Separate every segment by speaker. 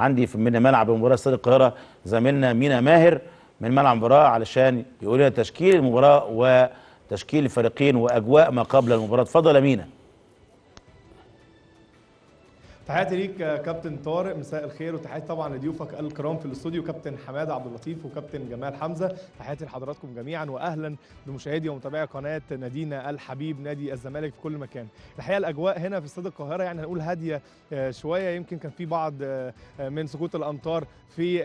Speaker 1: عندي من ملعب مباراه استاد القاهره زميلنا مينا ماهر من ملعب المباراه علشان يقول لنا تشكيل المباراه وتشكيل الفريقين واجواء ما قبل المباراه اتفضل يا مينا
Speaker 2: تحياتي ليك كابتن طارق مساء الخير وتحياتي طبعا لضيوفك الكرام في الاستوديو كابتن حماده عبد اللطيف وكابتن جمال حمزه تحياتي لحضراتكم جميعا واهلا بمشاهدي ومتابعي قناه نادينا الحبيب نادي الزمالك في كل مكان الحقيقه الاجواء هنا في استاد القاهره يعني هنقول هاديه آه، شويه يمكن كان في بعض آه، آه، من سقوط الامطار في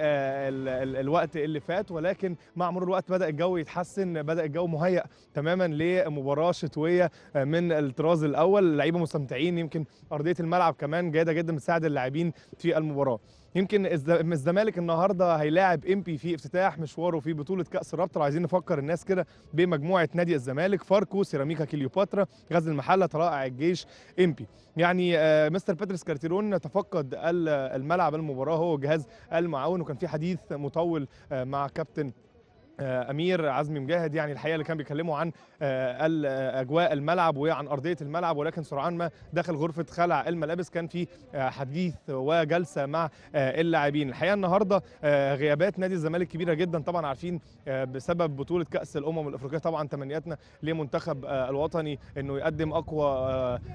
Speaker 2: الوقت اللي فات ولكن مع مرور الوقت بدا الجو يتحسن بدا الجو مهيئ تماما لمباراه شتويه من الطراز الاول اللعيبه مستمتعين يمكن ارضيه الملعب كمان جيده جدا بتساعد اللاعبين في المباراه يمكن الزمالك النهارده هيلاعب بي في افتتاح مشواره في بطوله كاس الرابطه عايزين نفكر الناس كده بمجموعه نادي الزمالك فاركو سيراميكا كليوباترا غزل المحله طلائع الجيش بي يعني آه، مستر باتريس كارتيرون تفقد الملعب المباراه هو جهاز المعاون وكان في حديث مطول آه، مع كابتن آه، امير عزمي مجاهد يعني الحقيقه اللي كان بيكلمه عن آه، آه، اجواء الملعب وعن ارضيه الملعب ولكن سرعان ما دخل غرفه خلع الملابس كان في حديث وجلسه مع اللاعبين الحقيقه النهارده غيابات نادي الزمالك كبيره جدا طبعا عارفين بسبب بطوله كاس الامم الافريقيه طبعا تمنياتنا لمنتخب الوطني انه يقدم اقوى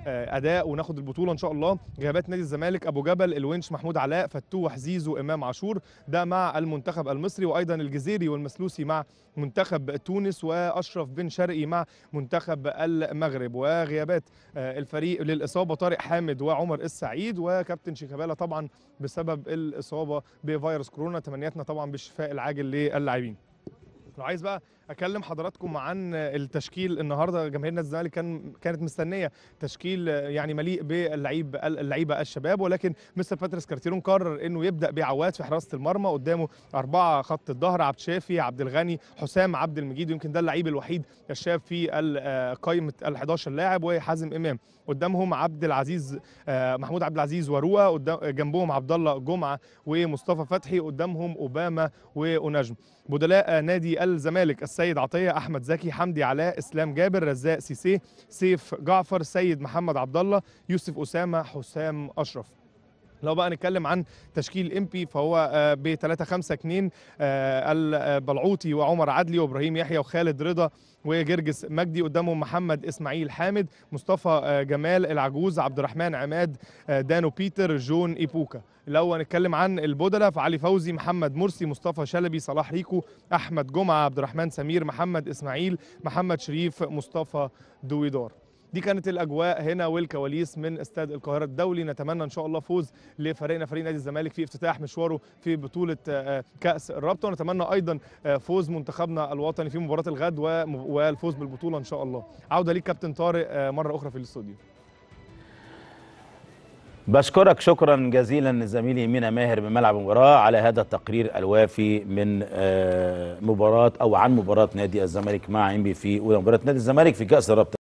Speaker 2: اداء وناخد البطوله ان شاء الله غيابات نادي الزمالك ابو جبل الونش محمود علاء فتوح زيزو امام عاشور ده مع المنتخب المصري وايضا الجزيري والمسلوسي مع منتخب تونس واشرف بن شرقي مع منتخب المغرب وغيابات آه، الفريق للاصابه طارق حامد وعمر السعيد وكابتن شيكابالا طبعا بسبب الاصابه بفيروس كورونا تمنياتنا طبعا بالشفاء العاجل للاعبين لو عايز بقى اكلم حضراتكم عن التشكيل النهارده جماهيرنا الزمالك كان كانت مستنيه تشكيل يعني مليء باللعيب اللعيبه الشباب ولكن مستر باتريس كارتيرون قرر انه يبدا بعواد في حراسه المرمى قدامه اربعه خط الظهر عبد الشافي عبد الغني حسام عبد المجيد يمكن ده اللعيب الوحيد الشاب في آه، قائمه ال 11 لاعب وحازم امام قدامهم عبد العزيز آه، محمود عبد العزيز وروا جنبهم عبد الله جمعه ومصطفى فتحي قدامهم اوباما ونجم بدلاء نادي الزمالك السيد عطيه احمد زكي حمدي علاء اسلام جابر رزاق سيسيه سيف جعفر سيد محمد عبد الله يوسف اسامه حسام اشرف لو بقى نتكلم عن تشكيل امبي فهو آه، ب 3 5 2 البلعوطي وعمر عدلي وابراهيم يحيى وخالد رضا وجرجس مجدي قدامهم محمد اسماعيل حامد مصطفى آه، جمال العجوز عبد الرحمن عماد آه، دانو بيتر جون ايبوكا لو هنتكلم عن البودلة فعلي فوزي محمد مرسي مصطفى شلبي صلاح ريكو احمد جمعه عبد الرحمن سمير محمد اسماعيل محمد شريف مصطفى دويدار دي كانت الاجواء هنا والكواليس من استاد القاهره الدولي نتمنى ان شاء الله فوز لفريقنا فريق نادي الزمالك في افتتاح مشواره في بطوله آه، كاس الرابطه ونتمنى ايضا آه، فوز منتخبنا الوطني في مباراه الغد والفوز بالبطوله ان شاء الله عوده ليك كابتن طارق آه، مره اخرى في الاستوديو
Speaker 1: بشكرك شكرا جزيلا لزميلي مينا ماهر من ملعب المباراه على هذا التقرير الوافي من مباراه او عن مباراه نادي الزمالك مع انبي في اولى مباراه نادي الزمالك في كاس الرابطه